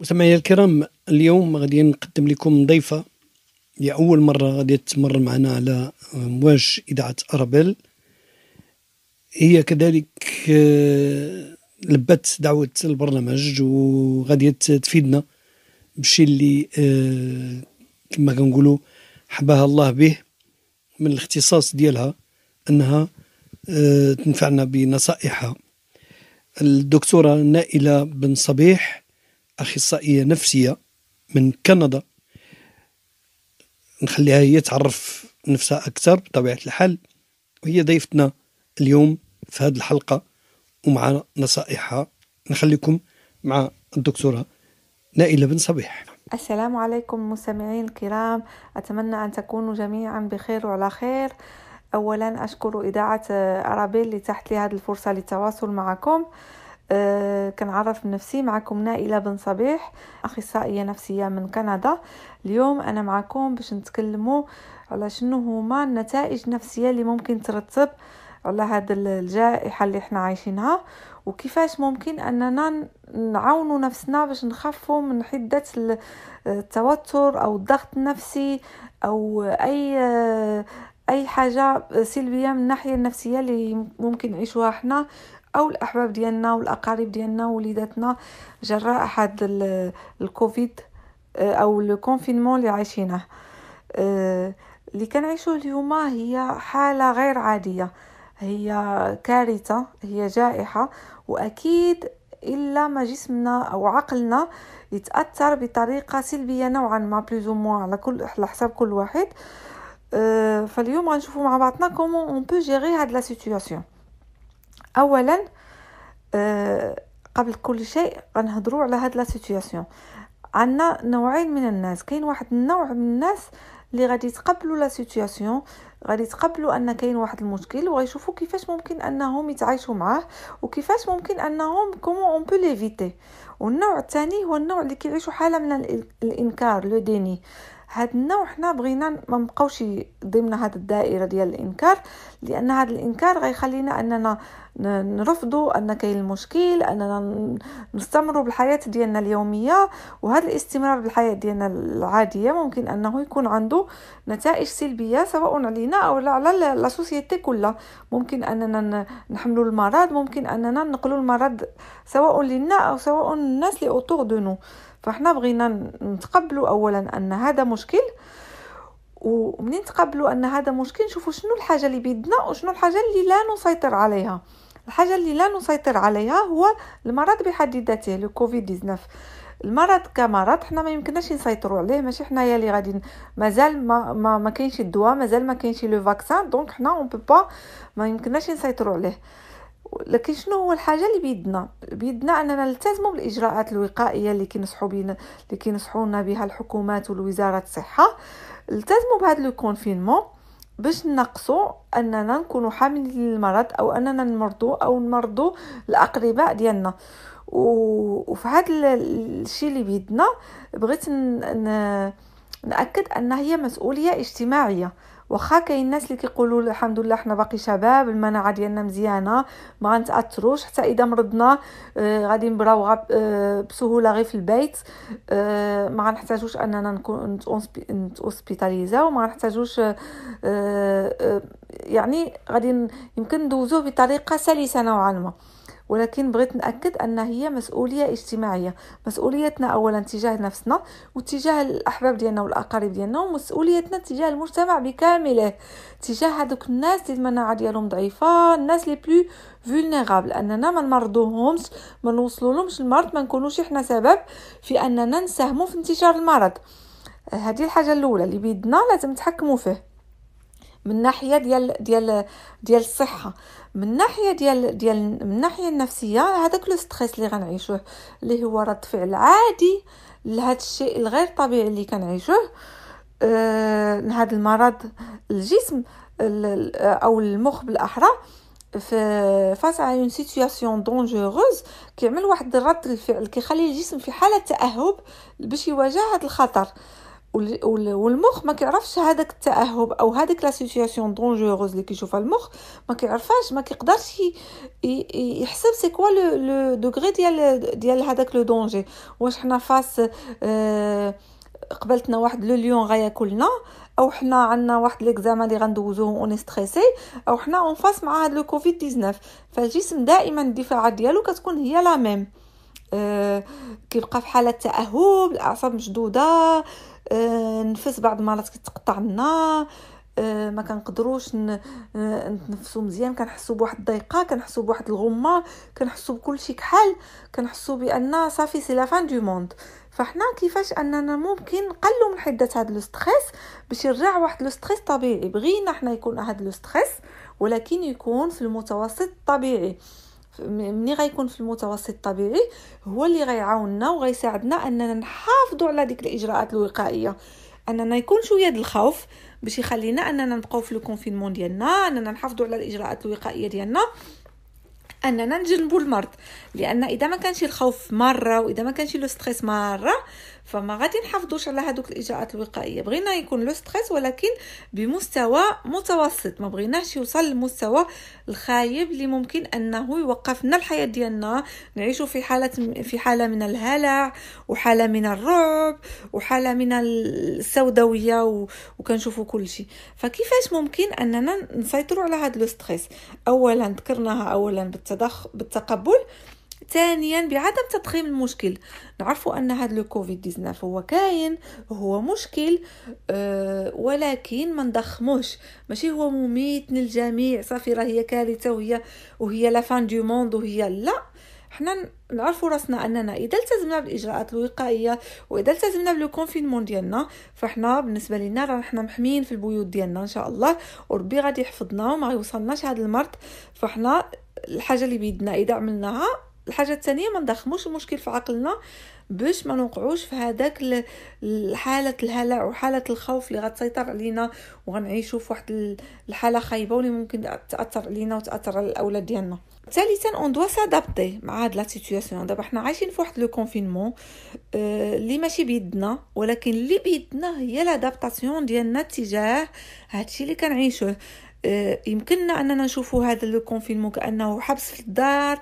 مستمعي الكرام اليوم غادي نقدم لكم ضيفه لأول مرة غادي تمر معنا على مواج إذاعة أرابيل هي كذلك آه، لبت دعوة البرنامج وغادي تفيدنا بشي اللي آه، كما كنقولوا حباها الله به من الاختصاص ديالها أنها آه، تنفعنا بنصائحها الدكتورة نائلة بن صبيح اخصائيه نفسيه من كندا نخليها هي تعرف نفسها اكثر بطبيعه الحال وهي ضيفتنا اليوم في هذه الحلقه ومع نصائحها نخليكم مع الدكتوره نائله بن صبيح السلام عليكم مستمعين الكرام اتمنى ان تكونوا جميعا بخير وعلى خير اولا اشكر اذاعه ارابيل لتحت لي هذه الفرصه للتواصل معكم أه كنعرف نفسي معكم نائلة بن صبيح أخصائية نفسية من كندا اليوم أنا معكم باش نتكلموا على شنو هما النتائج النفسية اللي ممكن ترتب على هذا الجائحة اللي احنا عايشينها وكيفاش ممكن أننا نعاونوا نفسنا باش نخفوا من حدة التوتر أو الضغط النفسي أو أي أي حاجة سلبية من الناحية النفسية اللي ممكن نعيشوها احنا او الاحباب ديالنا والاقارب ديالنا وليداتنا جراء هذا الكوفيد آه، او الكونفينمون اللي عايشينه آه، اللي كنعيشوه اليوم هي حاله غير عاديه هي كارثه هي جائحه واكيد الا ما جسمنا او عقلنا يتاثر بطريقه سلبيه نوعا ما بلوز مو على كل على حساب كل واحد آه، فاليوم غنشوفوا مع بعضنا كومون اون بو جيري هاد لا سيتوياسيون اولا آه، قبل كل شيء غنهضروا على هاد لا سيتوياسيون عندنا نوعين من الناس كاين واحد النوع من الناس اللي غادي يتقبلوا لا سيتوياسيون غادي يتقبلوا ان كاين واحد المشكل وغيشوفوا كيفاش ممكن انهم يتعايشوا معاه وكيفاش ممكن انهم كومون اون بو ليفيتي والنوع الثاني هو النوع اللي كيعيشوا حاله من الانكار لو ديني هاد النوع حنا بغينا ما نبقاوش ضمن هاد الدائره ديال الانكار لان هاد الانكار غيخلينا اننا نرفضوا ان كاين المشكل اننا نستمروا بالحياه ديالنا اليوميه وهذا الاستمرار بالحياه ديالنا العاديه ممكن انه يكون عنده نتائج سلبيه سواء علينا او على لا سوسيتي كلها ممكن اننا نحملوا المرض ممكن اننا نقلوا المرض سواء لنا او سواء الناس لي اوتور دو نو فاحنا بغينا نتقبلوا اولا ان هذا مشكل ومنين تقبلوا ان هذا مشكل نشوفوا شنو الحاجه اللي بيدنا وشنو الحاجه اللي لا نسيطر عليها الحاجه اللي لا نسيطر عليها هو المرض بحد ذاته لو كوفيد 19 المرض كمرض حنا ما يمكنناش نسيطروا عليه ماشي حنايا اللي غادي مازال ما ما, ما كاينش الدواء مازال ما كاينش لو فاكسان دونك حنا اون بو با ما يمكنناش نسيطروا عليه لكن شنو هو الحاجه اللي بيدنا بيدنا اننا نلتزموا بالاجراءات الوقائيه اللي كينصحوا بينا اللي كينصحونا بها الحكومات والوزاره الصحه التزموا بهذا لو كونفينمون باش نقصوا اننا نكونوا حاملين للمرض او اننا نمرضوا او نمرضوا الاقرباء ديالنا وفي هذا الشيء اللي بيدنا بغيت ناكد ان هي مسؤوليه اجتماعيه واخا كاين الناس اللي كيقولوا الحمد لله حنا باقي شباب المناعه ديالنا مزيانه ما غنتاثروش حتى اذا مرضنا آه غادي نبراو آه بسهوله غير في البيت آه ما غنحتاجوش اننا نكون نتوسبيتاليزا وما غنحتاجوش آه، آه، يعني غادي يمكن ندوزوه بطريقه سلسه نوعا ما ولكن بغيت نأكد أن هي مسؤولية اجتماعية مسؤوليتنا أولا تجاه نفسنا وتجاه الأحباب ديالنا والأقارب ديالنا ومسؤوليتنا تجاه المجتمع بكامله تجاه هذوك الناس اللي المناعة ديالهم ضعيفة الناس لي بلو فولنيرابل أننا ما نمرضوهمش ما نوصلولهمش المرض ما نكونوش إحنا سبب في أننا نساهموا في انتشار المرض هذه الحاجة الأولى اللي بيدنا لازم نتحكموا فيه من ناحيه ديال ديال ديال الصحه من ناحيه ديال ديال من ناحيه النفسيه هذاك لو ستريس اللي غنعيشوه اللي هو رد فعل عادي لهذا الشيء الغير طبيعي اللي كنعيشوه آه هذا المرض الجسم او المخ بالاحرى فاس على اون سيتوياسيون دونجوروز كيعمل واحد الرد الفعل كيخلي الجسم في حاله تاهب باش يواجه هذا الخطر والمخ ما كيعرفش هذاك التاهب او هذيك لا سيتوياسيون دونجوروز اللي كيشوفها المخ ما كيعرفهاش ما كيقدرش يحسب سي كوا لو دوغري ديال ديال هذاك لو دونجي واش حنا فاس آه، قبلتنا واحد لو ليون غياكلنا او حنا عندنا واحد ليكزام اللي غندوزوه اون ستريسي او حنا اون فاس مع هاد لو كوفيد 19 فالجسم دائما الدفاعات ديالو كتكون هي لا ميم أه كيبقى في حاله تاهب الاعصاب مشدوده النفس آه، بعض المرات كتقطع لنا آه، ما كنقدروش آه، نتنفسوا مزيان كنحسوا بواحد الضيقه كنحسوا بواحد الغمه كنحسوا بكلشي كحال كنحسوا بان صافي سي لا فان دو موند فحنا كيفاش اننا ممكن نقللوا من حده هذا لو ستريس باش يرجع واحد لو ستريس طبيعي بغينا حنا يكون هذا لو ستريس ولكن يكون في المتوسط الطبيعي ملي غيكون في المتوسط الطبيعي هو اللي غيعاوننا وغيساعدنا اننا نحافظوا على ديك الاجراءات الوقائيه اننا يكون شويه الخوف باش يخلينا اننا نبقاو في الكونفينمون ديالنا اننا نحافظوا على الاجراءات الوقائيه ديالنا اننا نجنبوا المرض لان اذا ما كانش الخوف مره واذا ما كانش لو ستريس مره فما غادي نحافظوش على هذوك الاجراءات الوقائيه بغينا يكون لو ستريس ولكن بمستوى متوسط ما بغيناش يوصل للمستوى الخايب اللي ممكن انه يوقفنا الحياه ديالنا نعيشوا في حاله في حاله من الهلع وحاله من الرعب وحاله من السوداويه و... وكنشوفوا كل شيء فكيفاش ممكن اننا نسيطروا على هذا لو ستريس اولا ذكرناها اولا بالتدخ... بالتقبل ثانيا بعدم تضخيم المشكل نعرف أن هذا كوفيد 19 هو كاين هو مشكل أه ولكن ما نضخموش ماشي هو مميت للجميع صافي راه هي كارثة وهي وهي لا فان دو موند وهي لا حنا نعرفوا راسنا اننا اذا التزمنا بالاجراءات الوقائيه واذا التزمنا بالكونفينمون ديالنا فحنا بالنسبه لنا راه حنا محميين في البيوت ديالنا ان شاء الله وربي غادي يحفظنا وما يوصلناش هذا المرض فحنا الحاجه اللي بيدنا اذا عملناها الحاجه الثانيه ما نضخموش المشكل في عقلنا باش ما نوقعوش في هذاك حاله الهلع وحاله الخوف اللي غتسيطر علينا وغنعيشوا في واحد الحاله خايبه واللي ممكن تاثر علينا وتاثر على الاولاد ديالنا ثالثا اون دو سادابتي مع هاد لا سيتوياسيون دابا حنا عايشين في واحد لو كونفينمون آه، اللي آه ماشي بيدنا ولكن اللي بيدنا هي لادابتاسيون ديالنا تجاه هادشي اللي كنعيشوه آه، يمكننا اننا نشوفوا هذا الكونفينمون كانه حبس في الدار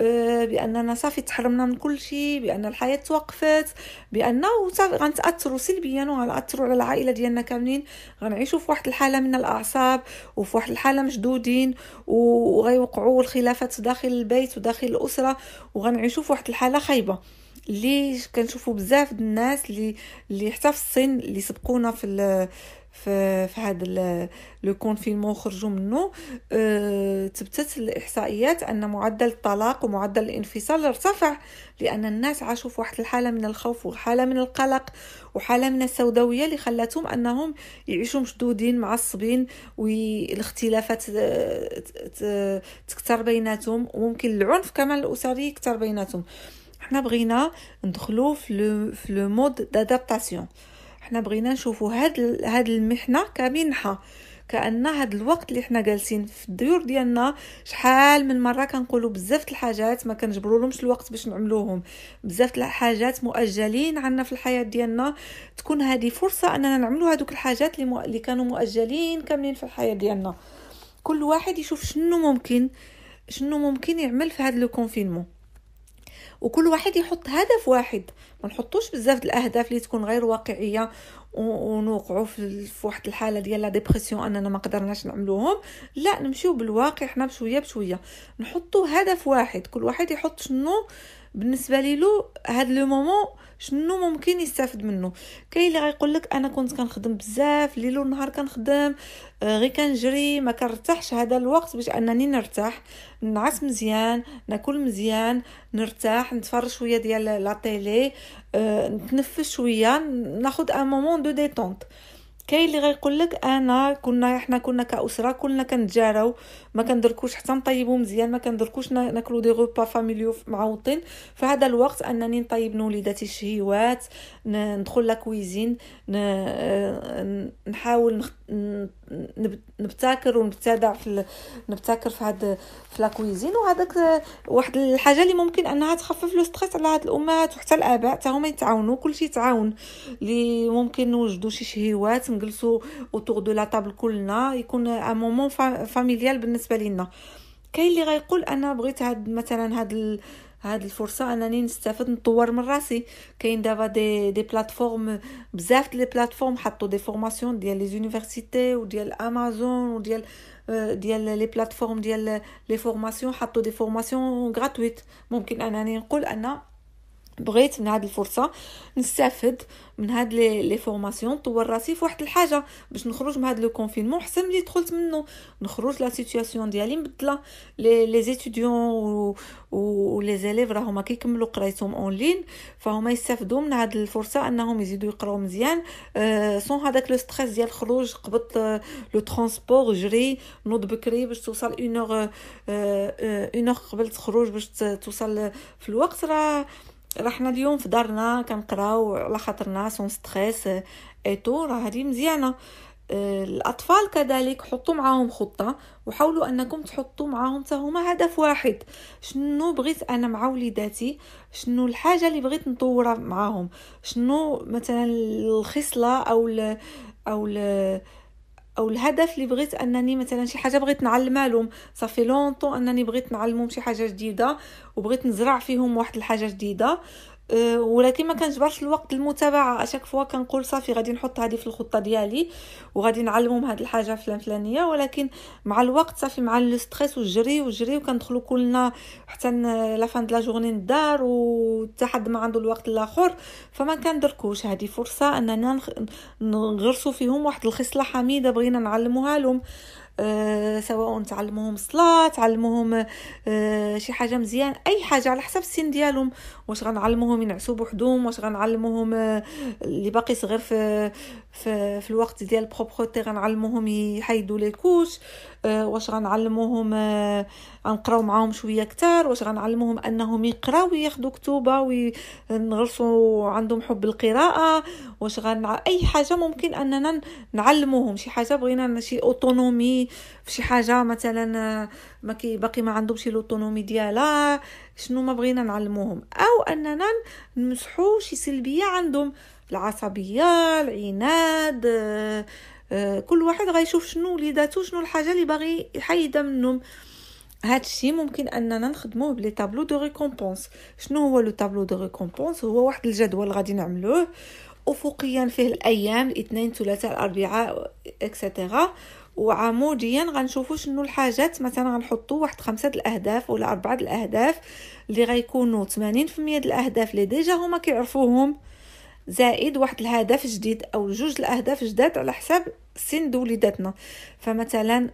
آه، باننا صافي تحرمنا من كل شيء بان الحياه توقفت بانه صافي غنتاثروا سلبيا وغنتاثروا على العائله ديالنا كاملين غنعيشوا في واحد الحاله من الاعصاب وفي واحد الحاله مشدودين وغيوقعوا الخلافات داخل البيت وداخل الاسره وغنعيشوا في واحد الحاله خايبه اللي كنشوفوا بزاف الناس اللي اللي حتى في الصين اللي سبقونا في في في هذا لو كونفينمون خرجوا منه أه، تبتت الاحصائيات ان معدل الطلاق ومعدل الانفصال ارتفع لان الناس عاشوا في واحد الحاله من الخوف وحاله من القلق وحاله من السوداويه اللي خلاتهم انهم يعيشوا مشدودين معصبين والاختلافات أه، تكثر بيناتهم وممكن العنف كمان الاسري يكثر بيناتهم حنا بغينا ندخلو في لو مود دادابتاسيون حنا بغينا نشوفوا هاد هاد المحنه كمنحه كان هاد الوقت اللي حنا جالسين في الديور ديالنا شحال من مره كنقولوا بزاف الحاجات ما كنجبروا لهمش الوقت باش نعملوهم بزاف الحاجات مؤجلين عنا في الحياه ديالنا تكون هذه فرصه اننا نعملوا هذوك الحاجات اللي, مو... اللي كانوا مؤجلين كاملين في الحياه ديالنا كل واحد يشوف شنو ممكن شنو ممكن يعمل في هذا لو كونفينمون وكل واحد يحط هدف واحد ما نحطوش بزاف الاهداف اللي تكون غير واقعيه ونوقعوا في واحد الحاله ديال لا ديبرسيون اننا ما قدرناش نعملوهم لا نمشيو بالواقع حنا بشويه بشويه نحطوا هدف واحد كل واحد يحط شنو بالنسبه ليلو هاد لو مومون شنو ممكن يستافد منه كاين اللي غيقول لك انا كنت كنخدم بزاف ليل ونهار كنخدم آه، غير كنجري ما كنرتاحش هذا الوقت باش انني نرتاح نعس مزيان ناكل مزيان نرتاح نتفرج شويه ديال لا تيلي آه، نتنفس شويه ناخذ ان مومون دو ديتونت كاين اللي غيقول لك انا كنا احنا كنا كاسره كنا كنتجاراو ما كندركوش حتى نطيبو مزيان ما كندركوش ناكلو دي غوبا فاميليو معوطين فهذا الوقت انني نطيب لوليداتي الشهيوات ندخل لاكويزين آه، نحاول نبتكر ونبتدع في نبتكر في هاد في لاكويزين وهذاك آه، واحد الحاجه اللي ممكن انها تخفف لو ستريس على هاد الامهات وحتى الاباء حتى هما يتعاونوا كلشي يتعاون اللي ممكن نوجدوا شي شهيوات نجلسوا اوتور دو لا طابل كلنا يكون ان مومون فاميليال بالنسبه بالنسبه لنا كاين اللي غيقول انا بغيت هاد مثلا هاد ال... هاد الفرصه انني نستافد نطور من راسي كاين دابا دي دي بلاتفورم بزاف لي بلاتفورم حطوا دي فورماسيون ديال لي زونيفرسيتي وديال امازون وديال آه، ديال لي بلاتفورم ديال لي فورماسيون حطوا دي فورماسيون غراتويت ممكن انني نقول ان بغيت من هاد الفرصه نستافد من هاد لي فورماسيون طور راسي في واحد الحاجه باش نخرج من هاد لو كونفينمون حسن ملي دخلت منه نخرج لا سيتوياسيون ديالي مبدله لي لي زيتوديون و لي زاليف راهما كيكملوا قرايتهم اونلاين فهما يستافدوا من هاد الفرصه انهم يزيدوا يقراو مزيان أه سون هذاك لو ستريس ديال الخروج قبط لو ترونسبور جري نوض بكري باش توصل اون اور اور قبل تخرج باش توصل في الوقت راه راه حنا اليوم في دارنا كنقراو على خاطرنا سون ستريس تو راه هذه مزيانه آه، الاطفال كذلك حطوا معاهم خطه وحاولوا انكم تحطوا معاهم حتى هما هدف واحد شنو بغيت انا مع وليداتي شنو الحاجه اللي بغيت نطورها معاهم شنو مثلا الخصله او الـ او الـ او الهدف اللي بغيت انني مثلا شي حاجه بغيت نعلمها لهم صافي لونطو انني بغيت نعلمهم شي حاجه جديده وبغيت نزرع فيهم واحد الحاجه جديده أه، ولكن ما كنجبرش الوقت المتابعه اشاك فوا كنقول صافي غادي نحط هذه في الخطه ديالي وغادي نعلمهم هذه الحاجه فلان فلانيه ولكن مع الوقت صافي مع لو ستريس والجري والجري وكندخلوا كلنا حتى لا فان لا جورني للدار حد ما عنده الوقت الاخر فما كندركوش هذه فرصه اننا نغرسوا فيهم واحد الخصله حميده بغينا نعلموها لهم أه سواء تعلموهم صلاة تعلموهم أه شي حاجة مزيان أي حاجة على حسب السن ديالهم واش غنعلموهم ينعسوا بوحدهم واش غنعلموهم آه، اللي باقي صغير في في, في الوقت ديال البروبروتي غنعلموهم يحيدوا لي كوش آه، واش غنعلموهم آه، غنقراو معاهم شويه كتار واش غنعلموهم انهم يقراو ياخذوا كتوبه ونغرسوا عندهم حب القراءه واش غن اي حاجه ممكن اننا نعلموهم شي حاجه بغينا شي اوتونومي في شي حاجه مثلا ما باقي ما عندهمش لوتونومي ديالها شنو ما بغينا نعلموهم او اننا نمسحو شي سلبيه عندهم العصبيه العناد آه، آه، كل واحد غيشوف شنو وليداتو شنو الحاجه اللي باغي يحيدها منهم هذا الشيء ممكن اننا نخدموه بلي تابلو دو ريكومبونس شنو هو لو تابلو دو ريكومبونس هو واحد الجدول غادي نعملوه افقيا فيه الايام الاثنين الثلاثاء الاربعاء اكسيتيرا وعموديا غنشوفوا شنو الحاجات مثلا غنحطوا واحد خمسة الاهداف ولا اربعة الاهداف اللي غيكونوا 80% د الاهداف اللي ديجا هما كيعرفوهم زائد واحد الهدف جديد او جوج الاهداف جداد على حساب سن وليداتنا فمثلا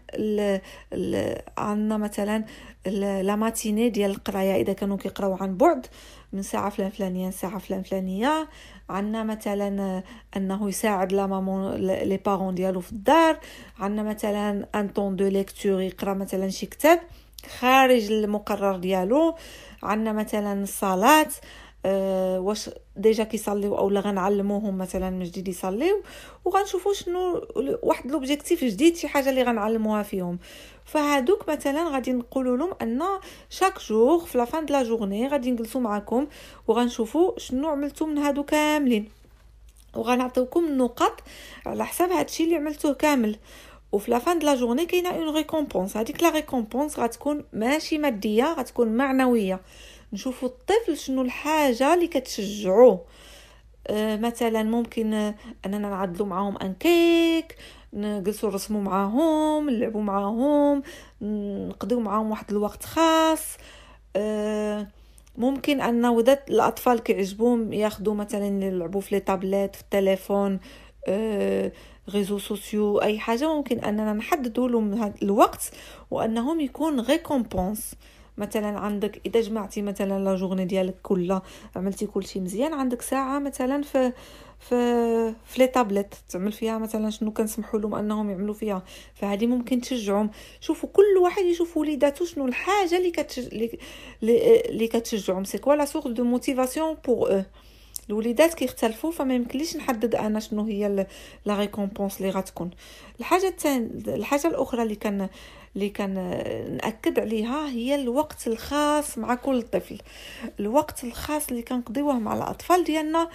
عندنا مثلا لا ماتيني ديال القرايه اذا كانوا كيقراو عن بعد من ساعه فلان فلانيه لساعه فلان فلانيه عندنا مثلا انه يساعد لا مامون لي بارون ديالو في الدار عندنا مثلا ان طون دو ليكتور يقرا مثلا شي كتاب خارج المقرر ديالو عندنا مثلا الصلاه أه واش ديجا كيصليو اولا غنعلموهم مثلا من جديد يصليو وغنشوفوا شنو واحد لوبجيكتيف جديد شي حاجه اللي غنعلموها فيهم فهادوك مثلا غادي نقولوا لهم ان شاك جوغ في لافان دو لا جورني غادي نجلسوا معكم وغنشوفوا شنو عملتوا من هادو كاملين وغنعطيوكم النقط على حساب هادشي اللي عملتوه كامل وفي لافان دو لا جورني كاينه اون ريكومبونس هذيك لا ريكومبونس غتكون ماشي ماديه غتكون معنويه نشوفوا الطفل شنو الحاجه اللي كتشجعوه أه، مثلا ممكن اننا نعدلو معاهم ان كيك نجلسوا نرسموا معاهم نلعبوا معاهم نقضيو معاهم واحد الوقت خاص آه، ممكن ان ودات الاطفال كيعجبهم ياخذوا مثلا يلعبوا في لي في التليفون آه، ريزو سوسيو اي حاجه ممكن اننا نحددوا لهم هذا الوقت وانهم يكون ريكومبونس مثلا عندك اذا جمعتي مثلا لا ديالك كلها عملتي كلشي مزيان عندك ساعه مثلا في في في لي تابلت تعمل فيها مثلا شنو كنسمحوا لهم انهم يعملوا فيها فهذه ممكن تشجعهم شوفوا كل واحد يشوف وليداتو شنو الحاجه اللي كتشج... اللي, اللي كتشجعهم سي كوا لا سورس دو موتيفاسيون بوغ او الوليدات كيختلفوا فما يمكنليش نحدد انا شنو هي لا ريكومبونس اللي غتكون الحاجه التان... الحاجه الاخرى اللي كان اللي كان ناكد عليها هي الوقت الخاص مع كل طفل الوقت الخاص اللي كنقضيوه مع الاطفال ديالنا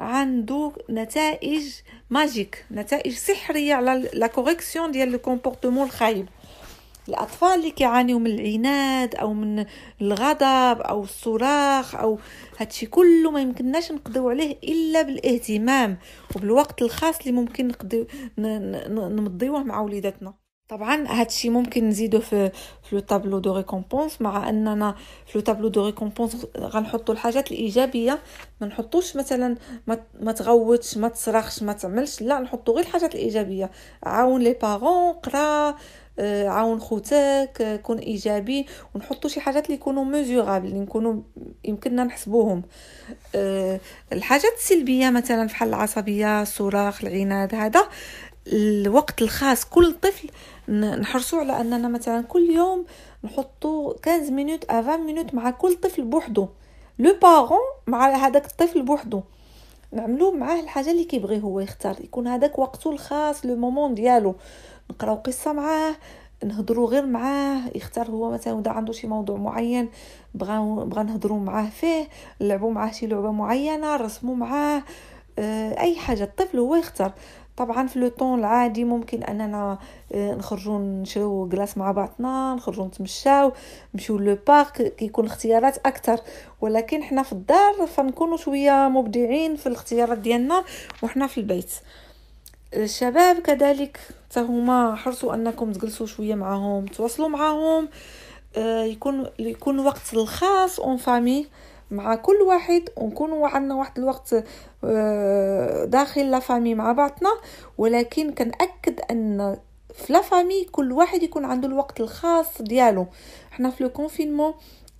عنده نتائج ماجيك نتائج سحريه على لا كوريكسيون ديال لو كومبورتمون الخايب الاطفال اللي كيعانيو من العناد او من الغضب او الصراخ او هادشي كله ما يمكنناش نقضيو عليه الا بالاهتمام وبالوقت الخاص اللي ممكن نقضيو نمضيوه مع وليداتنا طبعا هادشي ممكن نزيدو في في لو طابلو دو ريكومبونس مع اننا في لو طابلو دو ريكومبونس غنحطوا الحاجات الايجابيه ما نحطوش مثلا ما, ما تغوتش ما تصرخش ما تعملش لا نحطوا غير الحاجات الايجابيه عاون لي بارون قرا آه، عاون خوتك آه، كون ايجابي ونحطوا شي حاجات اللي يكونوا ميزورابل اللي نكونوا يمكننا نحسبوهم آه، الحاجات السلبيه مثلا بحال العصبيه الصراخ العناد هذا الوقت الخاص كل طفل نحرصوا على اننا مثلا كل يوم نحطوا 15 مينوت 20 مينوت مع كل طفل بوحدو لو بارون مع هذاك الطفل بوحدو نعملو معاه الحاجه اللي كيبغي هو يختار يكون هذاك وقته الخاص لو مومون ديالو نقراو قصه معاه نهضروا غير معاه يختار هو مثلا اذا عنده شي موضوع معين بغا بغا نهضروا معاه فيه نلعبوا معاه شي لعبه معينه نرسموا معاه آه، اي حاجه الطفل هو يختار طبعا في لو طون العادي ممكن اننا آه، نخرجوا نشريو كلاس مع بعضنا نخرجوا نتمشاو نمشيو لو بارك كيكون اختيارات اكثر ولكن حنا في الدار فنكونوا شويه مبدعين في الاختيارات ديالنا وحنا في البيت الشباب كذلك هما حرصوا انكم تجلسوا شويه معاهم تواصلوا معاهم آه، يكون يكون وقت الخاص اون فامي مع كل واحد ونكونوا عندنا واحد الوقت آه، داخل لافامي مع بعضنا ولكن كنأكد ان في لافامي كل واحد يكون عنده الوقت الخاص ديالو حنا في لو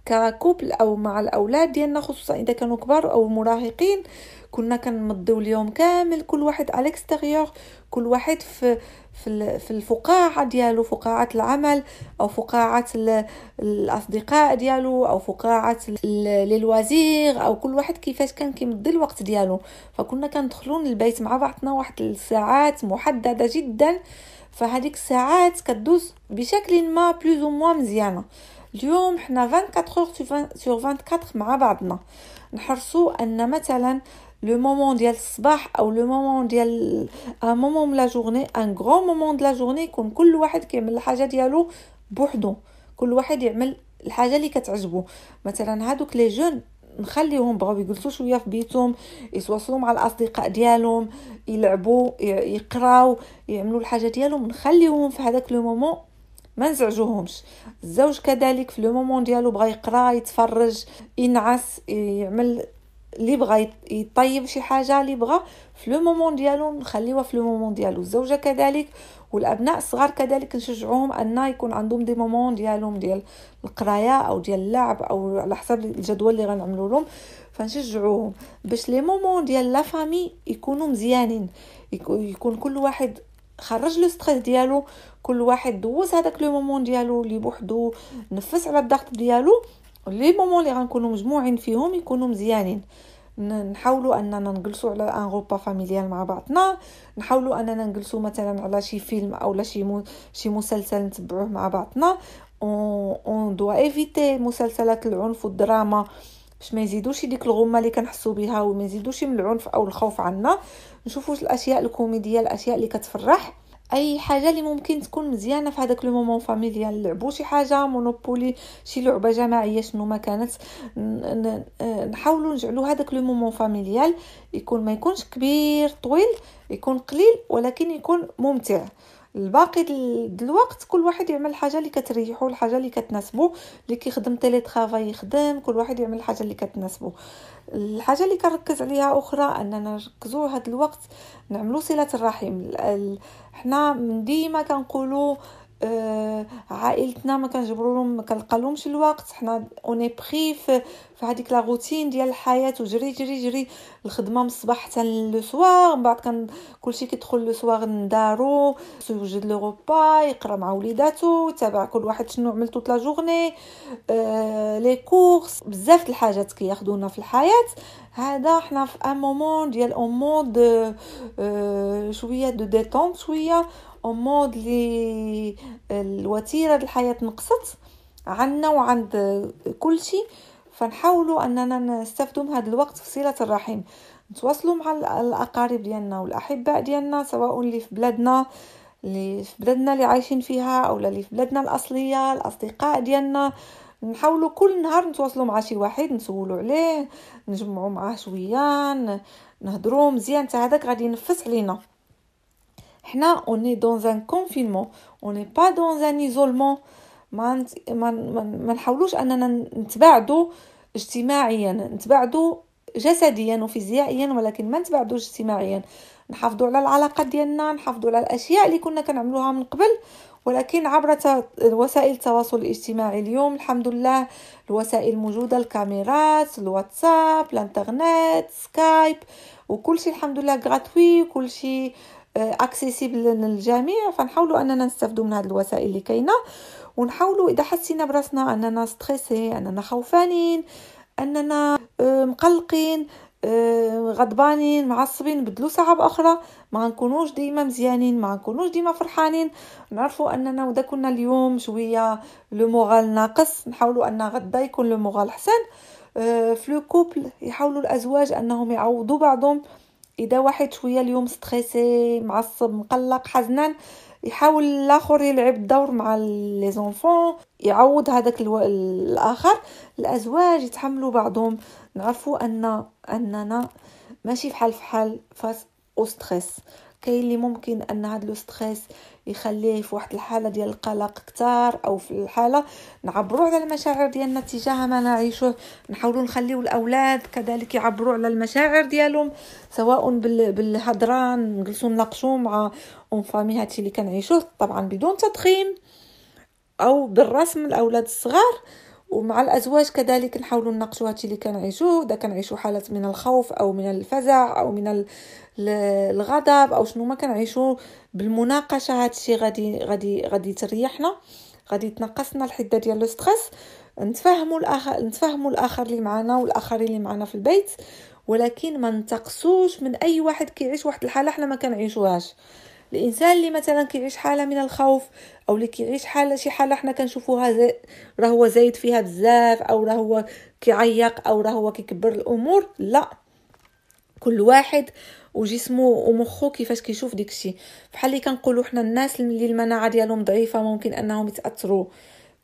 ككوبل او مع الاولاد ديالنا خصوصا اذا كانوا كبار او مراهقين كنا كنمضيو اليوم كامل كل واحد على الاكستيريور كل واحد في في في الفقاعه ديالو فقاعه العمل او فقاعه الاصدقاء ديالو او فقاعه للوزير او كل واحد كيفاش كان كيمضي الوقت ديالو فكنا كندخلوا للبيت مع بعضنا واحد الساعات محدده جدا فهذيك الساعات كدوز بشكل ما بلوز او موا مزيانه اليوم حنا 24 سور 24 مع بعضنا نحرصوا ان مثلا le moment ديال الصباح او لو مومون ديال ا مومون من لا جورني ان غران مومون دو لا جورني يكون كل واحد كيعمل الحاجه ديالو بوحدو كل واحد يعمل الحاجه اللي كتعجبو مثلا هادوك لي جون نخليهم بغاو يجلسوا شويه في بيتهم يتواصلوا مع الاصدقاء ديالهم يلعبوا يقراو يعملوا الحاجه ديالهم نخليهم في هذاك لو مومون ما نزعجوهمش الزوج كذلك في لو مومون ديالو بغا يقرا يتفرج ينعس يعمل اللي بغى يطيب شي حاجه اللي بغى في لو مومون ديالو نخليوها في لو مومون ديالو الزوجه كذلك والابناء الصغار كذلك نشجعوهم ان يكون عندهم دي مومون ديالهم ديال القرايه او ديال اللعب او على حسب الجدول اللي غنعملو لهم فنشجعوهم باش لي مومون ديال لا فامي يكونوا مزيانين يكون كل واحد خرج لو ستريس ديالو كل واحد دوز هذاك لو مومون ديالو اللي بوحدو نفس على الضغط ديالو لي مومون اللي غنكونوا مجموعين فيهم يكونوا مزيانين نحاولوا اننا نجلسوا على ان غوبا فاميليال مع بعضنا نحاولوا اننا نجلسوا مثلا على شي فيلم اولا شي مو شي مسلسل نتبعوه مع بعضنا اون دو ايفيتي مسلسلات العنف والدراما باش ما يزيدوش ديك الغمه اللي كنحسوا بها وما يزيدوش من العنف او الخوف عنا نشوفوا الاشياء الكوميديه الاشياء اللي كتفرح اي حاجه اللي ممكن تكون مزيانه في هذاك لو مومون فاميليال يعني نلعبوا شي حاجه مونوبولي شي لعبه جماعيه شنو ما كانت آه، نحاولوا نجعلوا هذاك لو مومون فاميليال يعني يكون ما يكونش كبير طويل يكون قليل ولكن يكون ممتع الباقي الوقت كل واحد يعمل الحاجه اللي كتريحو الحاجه اللي كتناسبو اللي كيخدم تيلي طرافاي يخدم كل واحد يعمل الحاجه اللي كتناسبو الحاجه اللي كنركز عليها اخرى اننا نركزو هذا الوقت نعملو صله الرحم حنا من ديما كنقولوا عائلتنا ما كنجبروا لهم ما كنلقالهمش الوقت حنا اوني بخي في هذيك لا روتين ديال الحياه وجري جري جري الخدمه من الصباح حتى لو سوار من بعد كان كلشي كيدخل لو سوار لدارو يوجد لو روبا يقرا مع وليداتو يتابع كل واحد شنو عمل طلا لا جورني آه لي كورس بزاف د الحاجات كياخذونا في الحياه هذا حنا في ان مومون ديال اون آه، مود شويه دو ديتونت شويه امود اللي الوتيره الحياه نقصت عنا وعند كل شيء فنحاولوا اننا نستفدوا من هذا الوقت في صله الرحم نتواصلوا مع الاقارب ديالنا والاحباء ديالنا سواء اللي في بلادنا اللي في بلادنا اللي عايشين فيها او اللي في بلادنا الاصليه الاصدقاء ديالنا نحاولوا كل نهار نتواصلوا مع شي واحد نسولوا عليه نجمعوا معاه شويه نهضروا مزيان حتى هذاك غادي ينفس علينا حنا اوني دون ان كونفينمون اوني با دون ان ايزولمون ما نت... ما ما نحاولوش اننا نتباعدوا اجتماعيا نتباعدوا جسديا وفيزيائيا ولكن ما نتباعدوش اجتماعيا نحافظوا على العلاقات ديالنا نحافظوا على الاشياء اللي كنا كنعملوها من قبل ولكن عبر وسائل التواصل الاجتماعي اليوم الحمد لله الوسائل موجودة الكاميرات الواتساب الانترنت سكايب وكل شيء الحمد لله غراتوي وكل شيء اكسيسيبل آه، للجميع فنحاولوا اننا نستفدوا من هذه الوسائل اللي كاينه ونحاولوا اذا حسينا براسنا اننا ستريسي اننا خوفانين اننا آه، مقلقين آه، غضبانين معصبين بدلو ساعه باخرى ما نكونوش ديما مزيانين ما نكونوش ديما فرحانين نعرفوا اننا ودا كنا اليوم شويه لو مورال ناقص نحاولوا ان غدا يكون لو مورال حسن في لو كوبل يحاولوا الازواج انهم يعوضوا بعضهم اذا واحد شويه اليوم ستريسي معصب مقلق حزنان يحاول الاخر يلعب الدور مع لي زونفون يعوض هذاك الو... الاخر الازواج يتحملوا بعضهم نعرفوا ان اننا ماشي فحال فحال فاس او ستريس كاين اللي ممكن ان هاد لو ستريس يخليه في واحد الحاله ديال القلق كتار او في الحاله نعبروا على المشاعر ديالنا تجاه ما نعيشه نحاولوا نخليو الاولاد كذلك يعبروا على المشاعر ديالهم سواء بالهضره نجلسوا نناقشوا مع اون فامي هادشي اللي كنعيشوه طبعا بدون تضخيم او بالرسم الاولاد الصغار ومع الازواج كذلك نحاولوا نناقشوا هادشي اللي كنعيشوه اذا كنعيشوا حاله من الخوف او من الفزع او من الغضب او شنو ما كنعيشوا بالمناقشه هادشي غادي غادي غادي تريحنا غادي تنقصنا الحده ديال لو ستريس نتفاهموا الاخر نتفاهموا الاخر اللي معانا والاخرين اللي معانا في البيت ولكن ما نتقصوش من اي واحد كيعيش واحد الحاله حنا ما كنعيشوهاش الانسان اللي مثلا كيعيش حاله من الخوف او اللي كيعيش حاله شي حاله حنا كنشوفوها راه هو زايد فيها بزاف او راه هو كيعيق او راه هو كيكبر الامور لا كل واحد وجسمه ومخه كيفاش كيشوف الشيء بحال اللي كنقولوا حنا الناس اللي المناعه ديالهم ضعيفه ممكن انهم يتاثروا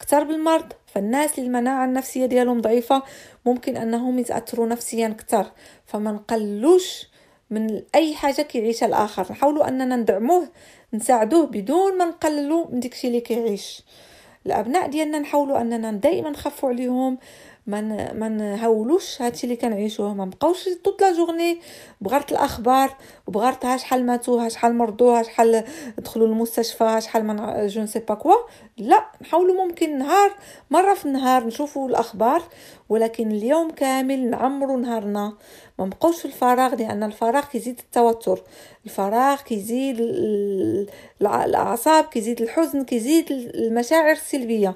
اكثر بالمرض فالناس اللي المناعه النفسيه ديالهم ضعيفه ممكن انهم يتاثروا نفسيا اكثر فما نقلوش من اي حاجه كيعيشها الاخر نحاولوا اننا ندعموه نساعدوه بدون ما نقللوا من داكشي اللي كيعيش الابناء ديالنا نحاولوا اننا دائما نخفوا عليهم ما ما نهولوش هادشي اللي كنعيشوه ما نبقاوش طول لا جورني بغارت الاخبار ها شحال ها شحال ها شحال دخلوا المستشفى شحال من جون سي با كوا لا نحاولوا ممكن نهار مره في النهار نشوفوا الاخبار ولكن اليوم كامل نعمروا نهارنا ما نبقاوش في الفراغ لان الفراغ كيزيد التوتر الفراغ كيزيد الاعصاب كيزيد الحزن كيزيد المشاعر السلبيه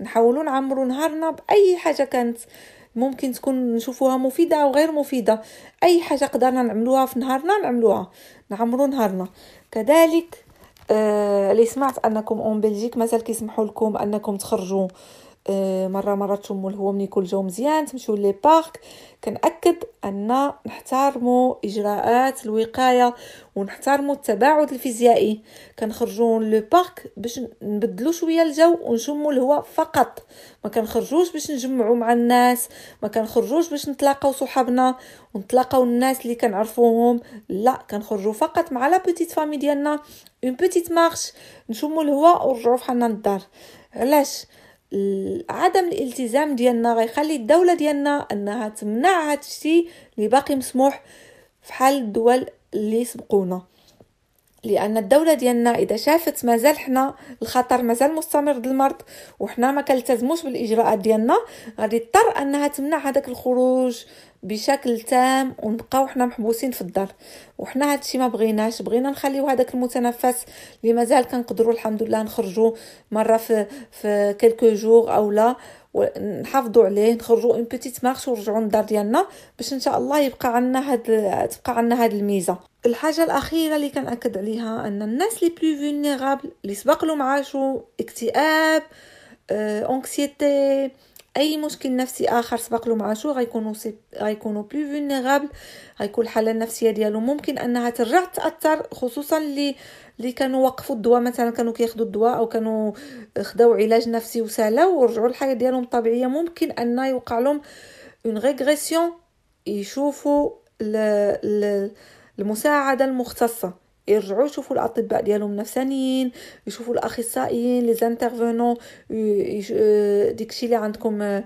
نحاولوا نعمروا نهارنا باي حاجه كانت ممكن تكون نشوفوها مفيده او غير مفيده اي حاجه قدرنا نعملوها في نهارنا نعملوها نعمروا نهارنا كذلك آه اللي سمعت انكم اون بلجيك مازال كيسمحوا لكم انكم تخرجوا آه، مره مره تشموا الهواء ملي يكون الجو مزيان تمشيو لي بارك كنأكد ان نحترموا اجراءات الوقايه ونحترموا التباعد الفيزيائي كنخرجوا لو بارك باش نبدلو شويه الجو ونشموا الهواء فقط ما كنخرجوش باش نجمعوا مع الناس ما كنخرجوش باش نتلاقاو صحابنا ونتلاقاو الناس اللي كنعرفوهم لا كنخرجوا فقط مع لا بوتيت فامي ديالنا اون بوتيت مارش نشموا الهواء ونرجعوا فحالنا للدار علاش عدم الالتزام ديالنا غيخلي الدوله ديالنا انها تمنع الشيء اللي باقي مسموح في حال الدول اللي سبقونا لأن الدولة ديالنا إذا شافت مازال حنا الخطر مازال مستمر ضد المرض وحنا ما كنلتزموش بالإجراءات ديالنا غادي تضطر أنها تمنع هذاك الخروج بشكل تام ونبقاو حنا محبوسين في الدار وحنا هادشي ما بغيناش بغينا نخليو هذاك المتنفس اللي مازال كنقدروا الحمد لله نخرجوا مره في في كلكو جوغ آه ونحافظوا عليه نخرجوا اون بيتيت مارش ونرجعوا للدار ديالنا باش ان شاء الله يبقى عندنا هاد تبقى عندنا هاد الميزه الحاجه الاخيره اللي كنأكد عليها ان الناس لي بلو فولنيرابل اللي سبق لهم عاشوا اكتئاب اونكسيتي آه، اي مشكل نفسي اخر سبق له شو غيكونوا غيكونوا بلو فولنيرابل غيكون الحاله النفسيه ديالو ممكن انها ترجع تاثر خصوصا اللي اللي كانوا وقفوا الدواء مثلا كانوا كياخذوا الدواء او كانوا خداو علاج نفسي وسهله ورجعوا الحياة ديالهم الطبيعيه ممكن ان يوقع لهم اون ريغريسيون يشوفوا المساعده المختصه يرجعوا يشوفوا الاطباء ديالهم نفسانيين يشوفوا الاخصائيين لي زانترفونون آه، ديكشي اللي عندكم اون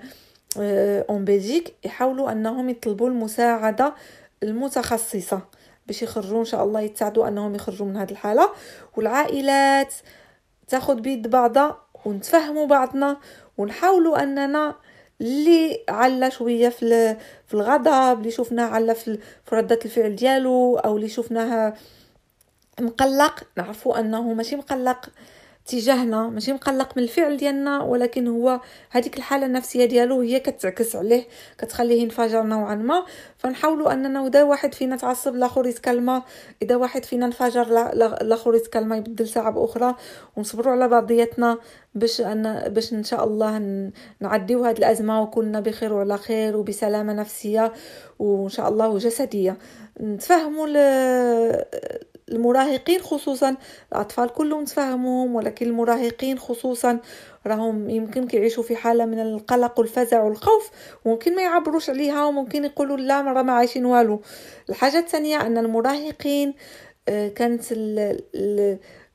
آه، بلجيك آه، يحاولوا انهم يطلبوا المساعده المتخصصه باش يخرجوا ان شاء الله يتساعدوا انهم يخرجوا من هذه الحاله والعائلات تاخذ بيد بعضها ونتفهموا بعضنا ونحاولوا اننا اللي علا شويه في في الغضب اللي شفناه علا في رده الفعل ديالو او اللي شفناها مقلق نعرفوا انه ماشي مقلق تجاهنا ماشي مقلق من الفعل ديالنا ولكن هو هذيك الحاله النفسيه ديالو هي كتعكس عليه كتخليه ينفجر نوعا ما فنحاولوا اننا اذا واحد فينا تعصب لاخر يتكلم اذا واحد فينا انفجر لاخر يتكلم يبدل ساعه باخرى ونصبروا على بعضياتنا باش ان باش ان شاء الله نعديو هاد الازمه وكلنا بخير وعلى خير وبسلامه نفسيه وان شاء الله وجسديه نتفاهموا المراهقين خصوصا الاطفال كلهم نتفاهموهم ولكن المراهقين خصوصا راهم يمكن كيعيشوا في حاله من القلق والفزع والخوف ممكن ما يعبروش عليها وممكن يقولوا لا راه ما عايشين والو الحاجه الثانيه ان المراهقين آه، كانت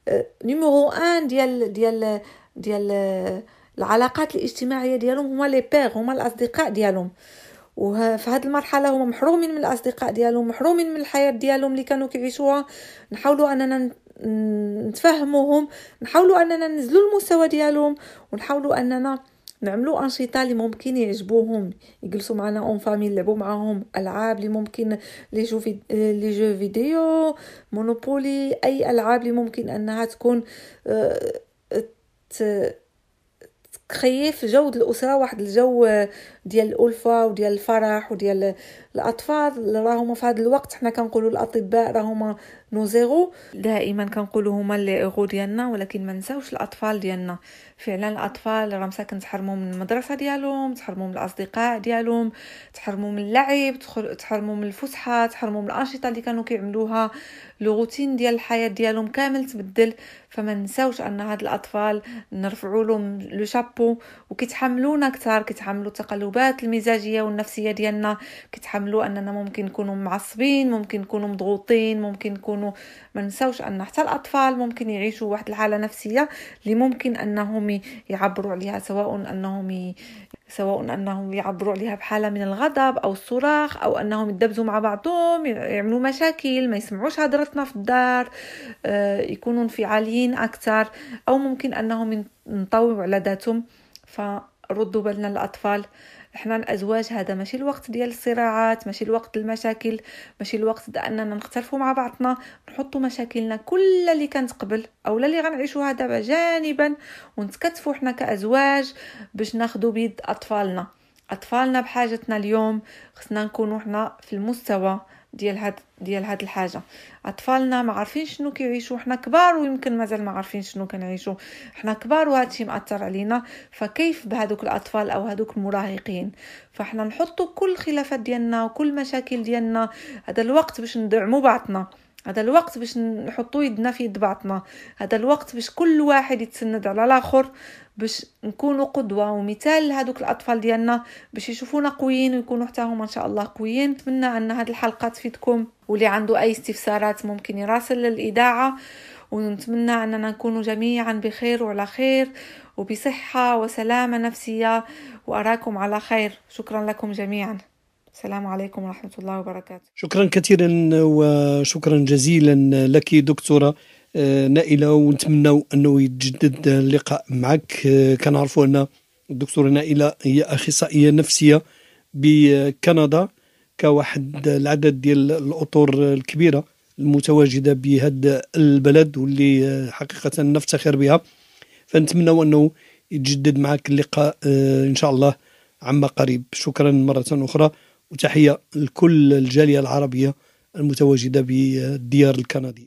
آه، نيميرو 1 ديال ديال ديال العلاقات الاجتماعيه ديالهم هما لي بيغ هما الاصدقاء ديالهم وفي هذه المرحله هما محرومين من الاصدقاء ديالهم محرومين من الحياه ديالهم اللي كانوا كيعيشوها نحاولوا اننا نتفهموهم نحاولوا اننا نزلوا المستوى ديالهم ونحاولوا اننا نعملوا انشطه اللي ممكن يعجبوهم يجلسوا معنا اون فامي يلعبوا معاهم العاب اللي ممكن لي جو في لي جو فيديو مونوبولي اي العاب اللي ممكن انها تكون آه، ت... كريي في جو الاسره واحد الجو آه، ديال الالفه وديال الفرح وديال الاطفال راهما في هذا الوقت حنا كنقولوا الاطباء راهما نو زيرو دائما كنقولوا هما لي ايغو ديالنا ولكن ما نساوش الاطفال ديالنا فعلا الاطفال راه مساكن تحرموا من المدرسه ديالهم تحرموا من الاصدقاء ديالهم تحرموا من اللعب تحرموا من الفسحه تحرموا من الانشطه اللي كانوا كيعملوها لو روتين ديال الحياه ديالهم كامل تبدل فما نساوش ان هاد الاطفال نرفعوا لهم لو شابو وكيتحملونا كثار كيتحملوا التقلبات المزاجيه والنفسيه ديالنا كيتحملوا اننا ممكن نكونوا معصبين ممكن نكونوا مضغوطين ممكن نكونوا ما نساوش ان حتى الاطفال ممكن يعيشوا واحد الحاله نفسيه اللي ممكن انهم يعبروا عليها سواء انهم سواء أنهم يعبروا عليها بحالة من الغضب أو الصراخ أو أنهم يدبزوا مع بعضهم يعملوا مشاكل ما يسمعوش هدرتنا في الدار آه، يكونوا انفعاليين أكثر أو ممكن أنهم ينطووا على ذاتهم فردوا بالنا الأطفال احنا الازواج هذا ماشي الوقت ديال الصراعات ماشي الوقت المشاكل ماشي الوقت اننا نختلفوا مع بعضنا نحطوا مشاكلنا كل اللي كانت قبل او اللي غنعيشوها دابا جانبا ونتكتفوا حنا كازواج باش ناخذوا بيد اطفالنا اطفالنا بحاجتنا اليوم خصنا نكونوا حنا في المستوى ديال هاد ديال هاد الحاجه اطفالنا ما عارفين شنو كيعيشوا حنا كبار ويمكن مازال ما عارفين شنو كنعيشوا حنا كبار وهادشي مأثر علينا فكيف بهذوك الاطفال او هادوك المراهقين فحنا نحطوا كل الخلافات ديالنا وكل المشاكل ديالنا هذا الوقت باش ندعموا بعضنا هذا الوقت باش نحطو يدنا في يد بعضنا هذا الوقت باش كل واحد يتسند على الاخر باش نكونوا قدوه ومثال لهذوك الاطفال ديالنا باش يشوفونا قويين ويكونوا حتى هما ان شاء الله قويين نتمنى ان هذه الحلقه تفيدكم واللي عنده اي استفسارات ممكن يراسل للاذاعه ونتمنى اننا نكون جميعا بخير وعلى خير وبصحه وسلامه نفسيه واراكم على خير شكرا لكم جميعا السلام عليكم ورحمة الله وبركاته شكرا كثيرا وشكرا جزيلا لك دكتورة آه، نائلة ونتمنى أنه يتجدد اللقاء معك آه، كنعرفوا أن الدكتورة نائلة هي أخصائية نفسية بكندا كواحد العدد ديال الأطر الكبيرة المتواجدة بهذا البلد واللي حقيقة نفتخر بها فنتمنى أنه يتجدد معك اللقاء آه، إن شاء الله عما قريب شكرا مرة أخرى وتحية لكل الجالية العربية المتواجدة بالديار الكندية